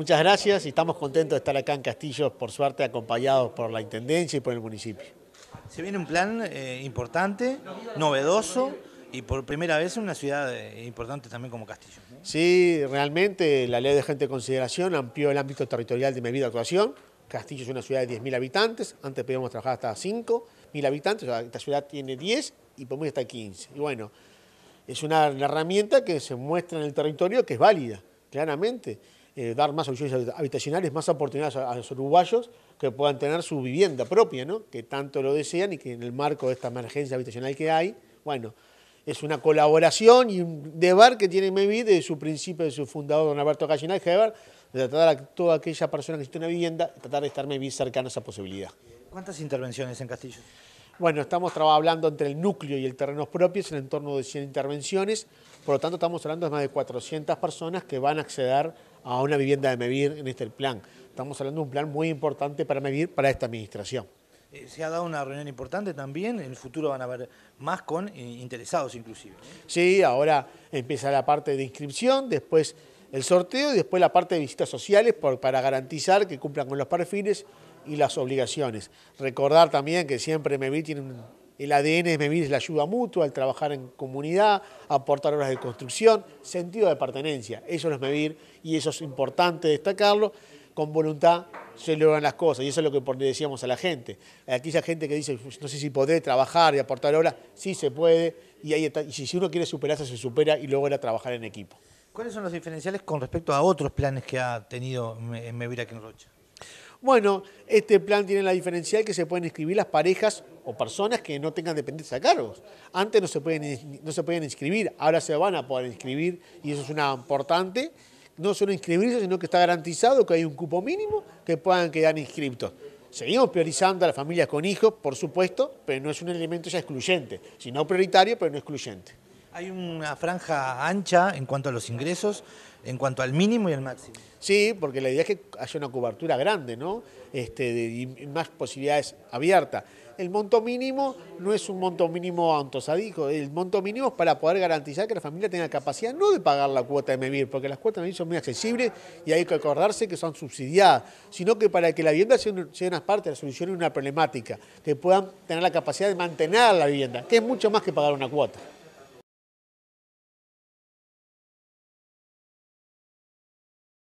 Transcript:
Muchas gracias y estamos contentos de estar acá en Castillos, por suerte acompañados por la Intendencia y por el municipio. Se viene un plan eh, importante, novedoso y por primera vez en una ciudad eh, importante también como Castillo. Sí, realmente la ley de gente de consideración amplió el ámbito territorial de medida de actuación. Castillo es una ciudad de 10.000 habitantes, antes podíamos trabajar hasta 5.000 habitantes, esta ciudad tiene 10 y podemos ir hasta 15. Y bueno, es una herramienta que se muestra en el territorio que es válida, claramente. Eh, dar más soluciones habitacionales, más oportunidades a, los uruguayos que puedan tener su vivienda propia, ¿no? que tanto lo desean y que en el marco de esta emergencia habitacional que hay, bueno, es una colaboración y un deber que tiene MEVI de su principio, de su fundador, don Alberto y Heber, de tratar a toda aquella persona que necesita una vivienda, tratar de estar MEVI cercano a esa posibilidad. ¿Cuántas intervenciones en Castillo? Bueno, estamos hablando entre el núcleo y el terreno propio, es en torno de 100 intervenciones, por lo tanto estamos hablando de más de 400 personas que van a acceder a una vivienda de Medir en este plan. Estamos hablando de un plan muy importante para Medir, para esta administración. Eh, se ha dado una reunión importante también, en el futuro van a haber más con eh, interesados inclusive. Sí, ahora empieza la parte de inscripción, después el sorteo y después la parte de visitas sociales para garantizar que cumplan con los perfiles y las obligaciones. Recordar también que siempre Mevir tiene el ADN de es la ayuda mutua, el trabajar en comunidad, aportar horas de construcción, sentido de pertenencia. Eso es Mevir y eso es importante destacarlo. Con voluntad se logran las cosas y eso es lo que le decíamos a la gente. Aquí hay gente que dice, pues, no sé si podré trabajar y aportar horas, sí se puede y, si uno quiere superarse, se supera y luego era trabajar en equipo. ¿Cuáles son los diferenciales con respecto a otros planes que ha tenido en Mevira Rocha? Bueno, este plan tiene la diferencial que se pueden inscribir las parejas o personas que no tengan dependencia de cargos. Antes no se, pueden, no se podían inscribir, ahora se van a poder inscribir y eso es una importante. No solo inscribirse, sino que está garantizado que hay un cupo mínimo que puedan quedar inscriptos. Seguimos priorizando a las familias con hijos, por supuesto, pero no es un elemento ya excluyente, sino prioritario, pero no excluyente. Hay una franja ancha en cuanto a los ingresos, en cuanto al mínimo y al máximo. Sí, porque la idea es que haya una cobertura grande, ¿no? Este, de, y más posibilidades abiertas. El monto mínimo no es un monto mínimo antosadico, el monto mínimo es para poder garantizar que la familia tenga capacidad no de pagar la cuota de MEVIR, porque las cuotas de MEVIR son muy accesibles y hay que acordarse que son subsidiadas, sino que para que la vivienda sea una, parte de la solución de una problemática, que puedan tener la capacidad de mantener la vivienda, que es mucho más que pagar una cuota.